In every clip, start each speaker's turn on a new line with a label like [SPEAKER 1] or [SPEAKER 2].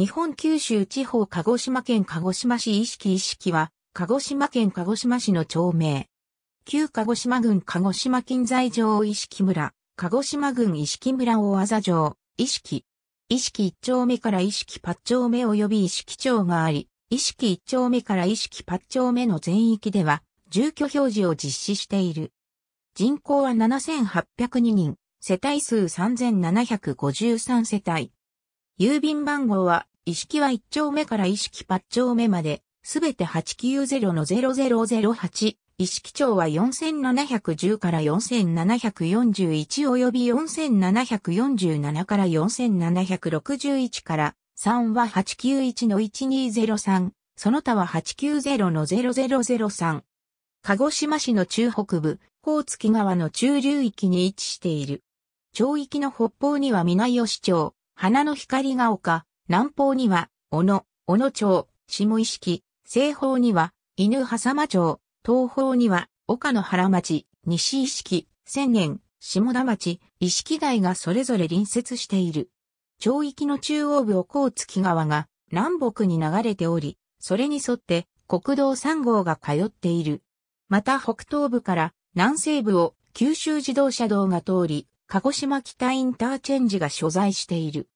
[SPEAKER 1] 日本九州地方鹿児島県鹿児島市意識意識は、鹿児島県鹿児島市の町名。旧鹿児島郡鹿児島近在城意識村、鹿児島郡意識村大技城、意識。意識一丁目から意識八丁目及び意識町があり、意識一丁目から意識八丁目の全域では、住居表示を実施している。人口は7802人、世帯数3753世帯。郵便番号は、意識は1丁目から意識8丁目まで、すべて890の0008、意識長は4710から4741及び4747から4761から、3は891の1203、その他は890の0003。鹿児島市の中北部、大月川の中流域に位置している。町域の北方には南吉町、花の光が丘、南方には、小野、小野町、下石西方には、犬狭間町、東方には、岡野原町、西石識、千年、下田町、石木台がそれぞれ隣接している。町域の中央部を甲月川が南北に流れており、それに沿って国道3号が通っている。また北東部から南西部を九州自動車道が通り、鹿児島北インターチェンジが所在している。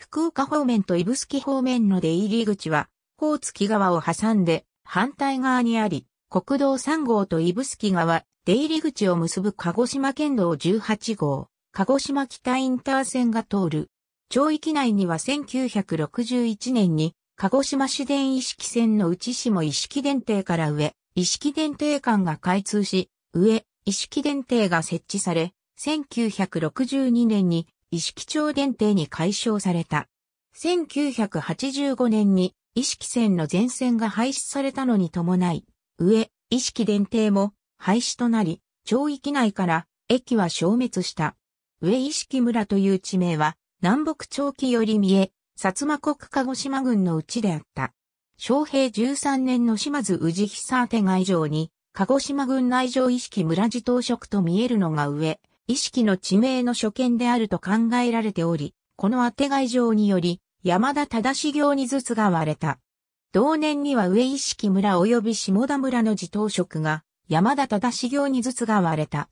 [SPEAKER 1] 福岡方面と指宿方面の出入り口は、高月川を挟んで反対側にあり、国道3号と指宿川、出入り口を結ぶ鹿児島県道18号、鹿児島北インター線が通る。町域内には1961年に、鹿児島市電意識線の内下意識電停から上、意識電停間が開通し、上、意識電停が設置され、1962年に意識町電停に解消された。1985年に意識線の全線が廃止されたのに伴い、上、意識電停も廃止となり、町域内から駅は消滅した。上意識村という地名は、南北町期より見え、薩摩国鹿児島郡のうちであった。昭平13年の島津氏久手外城に、鹿児島郡内城意識村自当職と見えるのが上、意識の地名の所見であると考えられており、この当て外状により、山田正行にずつが割れた。同年には上意識村及び下田村の自頭職が、山田正行にずつが割れた。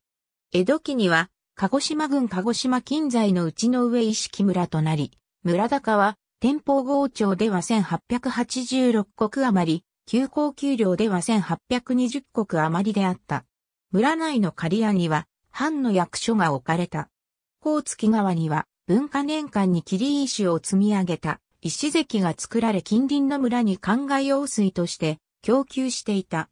[SPEAKER 1] 江戸期には、鹿児島郡鹿児島近在のうちの上意識村となり、村高は、天保郷町では1886国余り、急行給料では1820国余りであった。村内の刈谷には、藩の役所が置かれた。甲月川には文化年間に霧石を積み上げた石関が作られ近隣の村に灌漑用水として供給していた。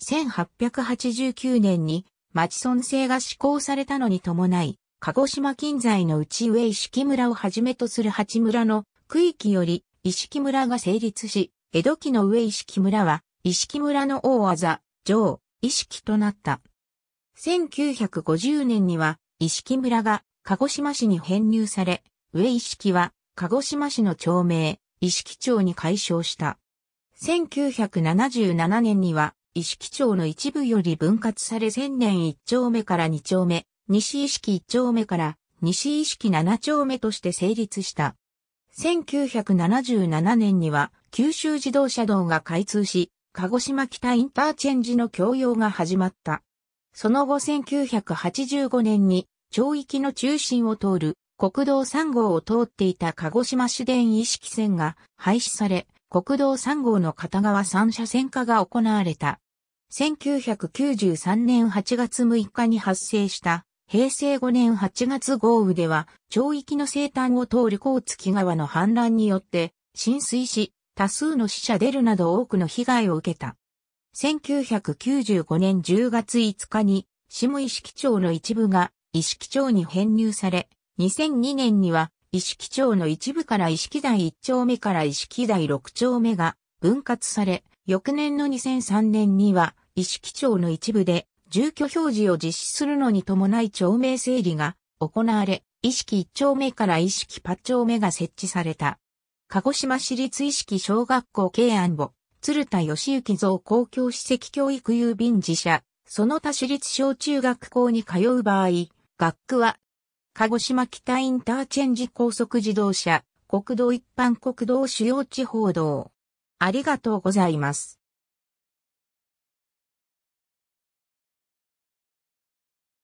[SPEAKER 1] 1889年に町村制が施行されたのに伴い、鹿児島近在の内上石木村をはじめとする八村の区域より石木村が成立し、江戸期の上石木村は石木村の大技、上、石木となった。1950年には、石木村が鹿児島市に編入され、上石木は鹿児島市の町名、石木町に改称した。1977年には、石木町の一部より分割され千年一丁目から二丁目、西石木一丁目から西石木七丁目として成立した。1977年には九州自動車道が開通し、鹿児島北インターチェンジの供用が始まった。その後1985年に町域の中心を通る国道3号を通っていた鹿児島市電意識線が廃止され、国道3号の片側3車線化が行われた。1993年8月6日に発生した平成5年8月豪雨では、町域の西端を通る高月川の氾濫によって浸水し、多数の死者出るなど多くの被害を受けた。1995年10月5日に、下意識町の一部が意識町に編入され、2002年には意識町の一部から意識台1丁目から意識台6丁目が分割され、翌年の2003年には意識町の一部で住居表示を実施するのに伴い町名整理が行われ、意識1丁目から意識8丁目が設置された。鹿児島市立意識小学校慶安部鶴田義行像公共史跡教育郵便寺社、その他私立小中学校に通う場合、学区は、鹿児島北インターチェンジ高速自動車、国道一般国道主要地方道。ありがとうございます。